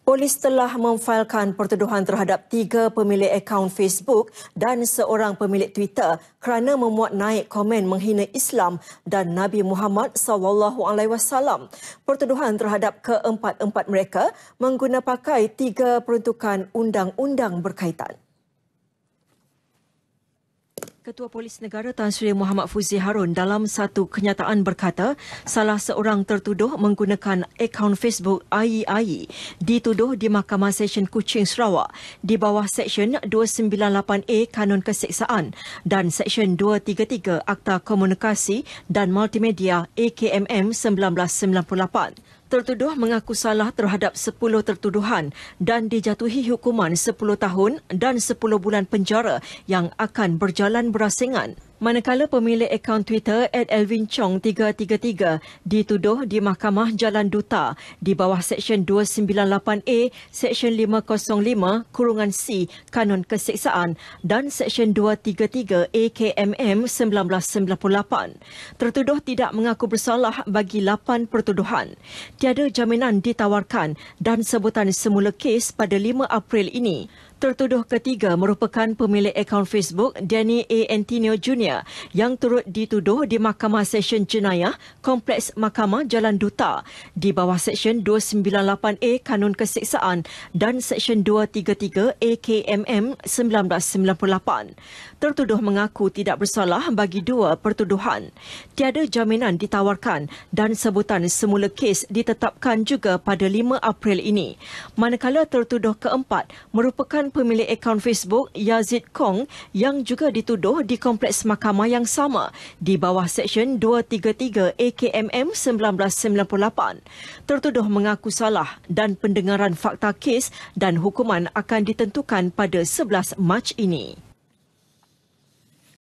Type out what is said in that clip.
Polis telah memfailkan pertuduhan terhadap tiga pemilik akaun Facebook dan seorang pemilik Twitter kerana memuat naik komen menghina Islam dan Nabi Muhammad SAW. Pertuduhan terhadap keempat-empat mereka menggunakan pakai tiga peruntukan undang-undang berkaitan. Ketua Polis Negara Tan Sri Muhammad Fuzi Harun dalam satu kenyataan berkata, salah seorang tertuduh menggunakan akaun Facebook AI e AI dituduh di Mahkamah Session Kuching Sarawak di bawah Seksyen 298A Kanun Keseksaan dan Seksyen 233 Akta Komunikasi dan Multimedia AKMM 1998 tertuduh mengaku salah terhadap 10 tertuduhan dan dijatuhi hukuman 10 tahun dan 10 bulan penjara yang akan berjalan berasingan. Manakala pemilik akaun Twitter @elvinchong333 dituduh di Mahkamah Jalan Duta di bawah Seksyen 298A, Seksyen 505 Kurungan C Kanun Keseksaan dan Seksyen 233 AKMM 1998. Tertuduh tidak mengaku bersalah bagi 8 pertuduhan. Tiada jaminan ditawarkan dan sebutan semula kes pada 5 April ini. Tertuduh ketiga merupakan pemilik akaun Facebook Danny A. Antonio Jr dunia yang turut dituduh di Mahkamah Seksyen Jenayah Kompleks Mahkamah Jalan Duta di bawah Seksyen 298A Kanun Kesiksaan dan Seksyen 233 AKMM 1998. Tertuduh mengaku tidak bersalah bagi dua pertuduhan. Tiada jaminan ditawarkan dan sebutan semula kes ditetapkan juga pada 5 April ini. Manakala tertuduh keempat merupakan pemilik akaun Facebook Yazid Kong yang juga dituduh di Kompleks Mahkamah mahkamah yang sama di bawah Seksyen 233 AKMM 1998. Tertuduh mengaku salah dan pendengaran fakta kes dan hukuman akan ditentukan pada 11 Mac ini.